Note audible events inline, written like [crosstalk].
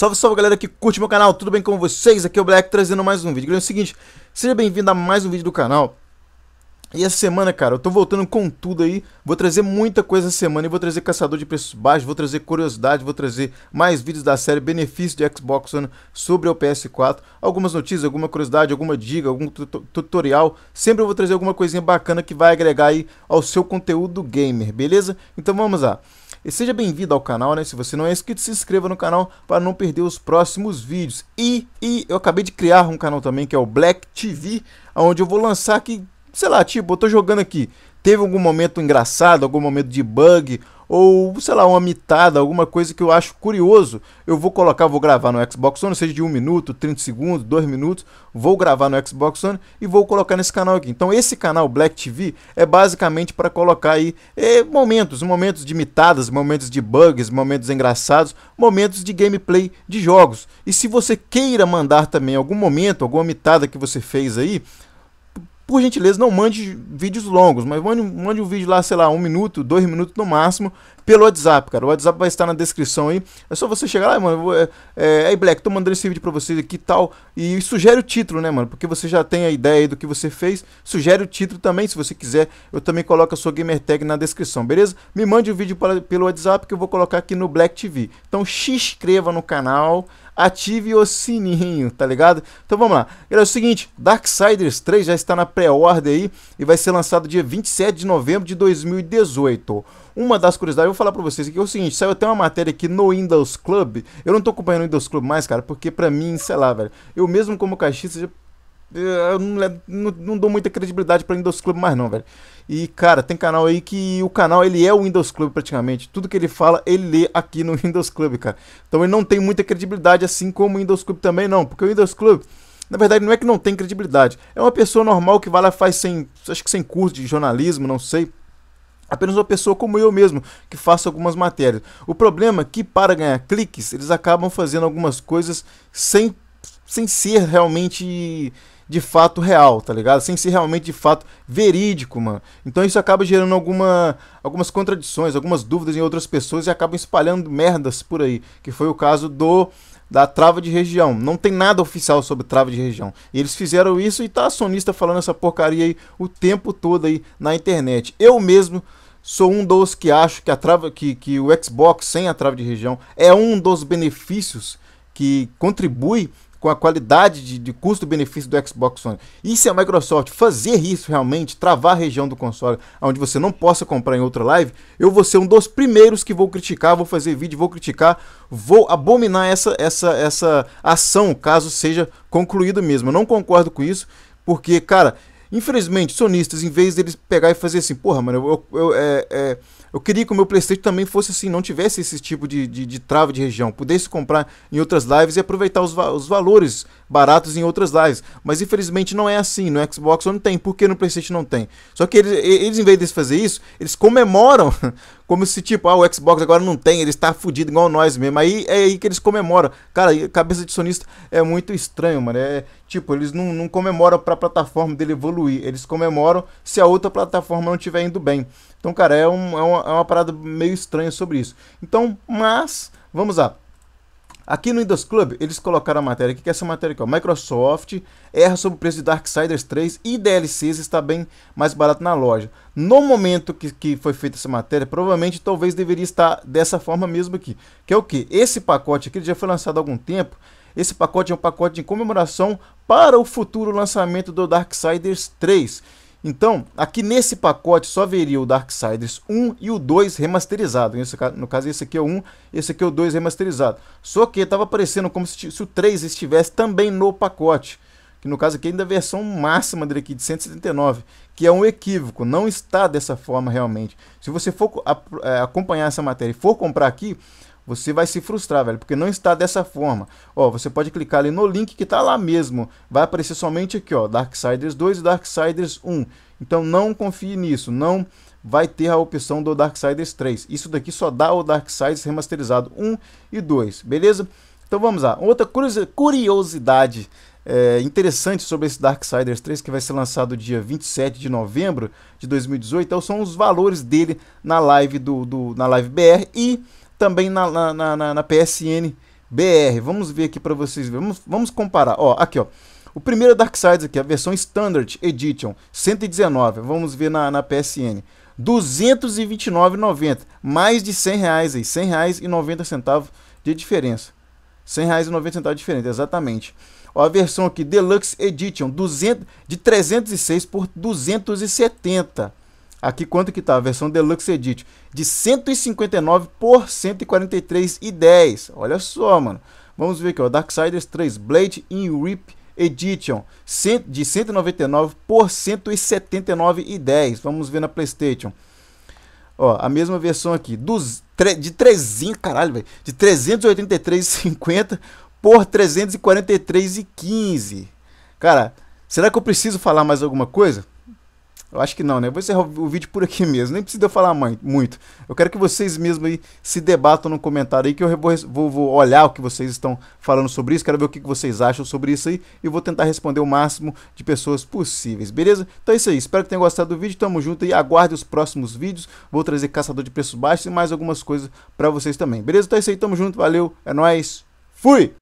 Salve, salve galera que curte meu canal, tudo bem com vocês? Aqui é o Black trazendo mais um vídeo. é o seguinte, seja bem-vindo a mais um vídeo do canal. E essa semana, cara, eu tô voltando com tudo aí. Vou trazer muita coisa essa semana. e vou trazer caçador de preços baixos, vou trazer curiosidade, vou trazer mais vídeos da série Benefício de Xbox One sobre o PS4. Algumas notícias, alguma curiosidade, alguma dica, algum tutorial. Sempre eu vou trazer alguma coisinha bacana que vai agregar aí ao seu conteúdo gamer, beleza? Então vamos lá. E seja bem-vindo ao canal, né? Se você não é inscrito, se inscreva no canal para não perder os próximos vídeos. E, e eu acabei de criar um canal também que é o Black TV, onde eu vou lançar aqui, sei lá, tipo, eu tô jogando aqui. Teve algum momento engraçado, algum momento de bug, ou sei lá, uma mitada, alguma coisa que eu acho curioso, eu vou colocar, vou gravar no Xbox One, seja de 1 minuto, 30 segundos, 2 minutos, vou gravar no Xbox One e vou colocar nesse canal aqui. Então esse canal Black TV é basicamente para colocar aí é, momentos, momentos de mitadas, momentos de bugs, momentos engraçados, momentos de gameplay de jogos. E se você queira mandar também algum momento, alguma mitada que você fez aí, por gentileza, não mande vídeos longos, mas mande, mande um vídeo lá, sei lá, um minuto, dois minutos no máximo, pelo WhatsApp, cara. O WhatsApp vai estar na descrição aí. É só você chegar lá, mano. É, é, aí, Black, tô mandando esse vídeo pra vocês aqui e tal. E sugere o título, né, mano? Porque você já tem a ideia aí do que você fez. Sugere o título também, se você quiser. Eu também coloco a sua gamer tag na descrição, beleza? Me mande o um vídeo pelo WhatsApp que eu vou colocar aqui no Black TV. Então, se inscreva no canal ative o sininho, tá ligado? Então vamos lá. Galera, é o seguinte, Darksiders 3 já está na pré-order aí e vai ser lançado dia 27 de novembro de 2018. Uma das curiosidades, eu vou falar pra vocês aqui, é o seguinte, saiu até uma matéria aqui no Windows Club. Eu não tô acompanhando o Windows Club mais, cara, porque pra mim, sei lá, velho. Eu mesmo como caixista, eu não, não, não dou muita credibilidade pra Windows Club mais não, velho. E, cara, tem canal aí que o canal ele é o Windows Club praticamente. Tudo que ele fala, ele lê aqui no [laughs] Windows Club, cara. Então ele não tem muita credibilidade assim como o Windows Club também não, porque o Windows Club na verdade, não é que não tem credibilidade. É uma pessoa normal que vai lá faz sem, acho que sem curso de jornalismo, não sei. Apenas uma pessoa como eu mesmo que faça algumas matérias. O problema é que, para ganhar cliques, eles acabam fazendo algumas coisas sem, sem ser realmente de fato real, tá ligado? Sem ser realmente de fato verídico, mano. Então isso acaba gerando alguma, algumas contradições, algumas dúvidas em outras pessoas e acabam espalhando merdas por aí, que foi o caso do da trava de região. Não tem nada oficial sobre trava de região. E eles fizeram isso e tá a sonista falando essa porcaria aí o tempo todo aí na internet. Eu mesmo sou um dos que acho que a trava que, que o Xbox sem a trava de região é um dos benefícios que contribui com a qualidade de, de custo-benefício do Xbox One. E se a Microsoft fazer isso realmente, travar a região do console onde você não possa comprar em outra live, eu vou ser um dos primeiros que vou criticar, vou fazer vídeo, vou criticar, vou abominar essa, essa, essa ação, caso seja concluído mesmo. Eu não concordo com isso, porque, cara, infelizmente, sonistas, em vez deles pegar e fazer assim, porra, mano, eu, eu, eu é, é eu queria que o meu PlayStation também fosse assim, não tivesse esse tipo de, de, de trava de região. Pudesse comprar em outras lives e aproveitar os, os valores baratos em outras lives. Mas infelizmente não é assim. No Xbox não tem. Por que no PlayStation não tem? Só que eles, eles em vez de fazer isso, eles comemoram. [laughs] como se tipo, ah, o Xbox agora não tem, ele está fudido igual nós mesmo. Aí é aí que eles comemoram. Cara, cabeça de sonista é muito estranho, mano. É tipo, eles não, não comemoram para a plataforma dele evoluir, eles comemoram se a outra plataforma não estiver indo bem. Então, cara, é, um, é uma, é uma parada meio estranha sobre isso. Então, mas, vamos lá. Aqui no Windows Club, eles colocaram a matéria aqui, que é essa matéria aqui, ó. Microsoft erra sobre o preço de Darksiders 3 e DLCs está bem mais barato na loja. No momento que, que foi feita essa matéria, provavelmente talvez deveria estar dessa forma mesmo aqui. Que é o que? Esse pacote aqui já foi lançado há algum tempo. Esse pacote é um pacote de comemoração para o futuro lançamento do Darksiders 3. Então, aqui nesse pacote só veria o Darksiders 1 e o 2 remasterizado. no caso, esse aqui é o 1, esse aqui é o 2 remasterizado. Só que estava aparecendo como se, se, o 3 estivesse também no pacote. Que no caso aqui é ainda é a versão máxima dele aqui, de 179. Que é um equívoco, não está dessa forma realmente. Se você for a, é, acompanhar essa matéria e for comprar aqui, você vai se frustrar, velho, porque não está dessa forma. Ó, você pode clicar ali no link que está lá mesmo. Vai aparecer somente aqui, ó, Darksiders 2 e Darksiders 1. Então não confie nisso, não vai ter a opção do Darksiders 3. Isso daqui só dá o Darksiders remasterizado 1 e 2, beleza? Então vamos lá. Outra curiosidade é, interessante sobre esse Darksiders 3, que vai ser lançado dia 27 de novembro de 2018, é são os valores dele na live, do, do na live BR e também na, na, na, na PSN BR. Vamos ver aqui para vocês verem. Vamos, vamos comparar. Ó, aqui, ó. O primeiro é Darksides aqui, a versão Standard Edition, 119. Vamos ver na, na PSN. 229,90. Mais de 100 reais aí. 100 reais e 90 centavos de diferença. 100 reais e 90 centavos de diferença, exatamente. Ó, a versão aqui, Deluxe Edition, 200, de 306 por 270. Aqui quanto que tá? A versão Deluxe Edition. de 159 por 143,10. Olha só, mano. Vamos ver aqui, ó, Darksiders 3 Blade in Rip Edition de 199 por 179,10. Vamos ver na PlayStation. Ó, a mesma versão aqui, dos de 300, caralho, velho, de 383,50 por 343,15. Cara, será que eu preciso falar mais alguma coisa? Eu acho que não, né? Vou encerrar o vídeo por aqui mesmo. Nem precisa eu falar muito. Eu quero que vocês mesmos aí se debatam no comentário aí, que eu vou, vou olhar o que vocês estão falando sobre isso. Quero ver o que vocês acham sobre isso aí. E vou tentar responder o máximo de pessoas possíveis, beleza? Então é isso aí. Espero que tenham gostado do vídeo. Tamo junto e aguarde os próximos vídeos. Vou trazer caçador de preços baixos e mais algumas coisas pra vocês também, beleza? Então é isso aí. Tamo junto. Valeu. É nóis. Fui!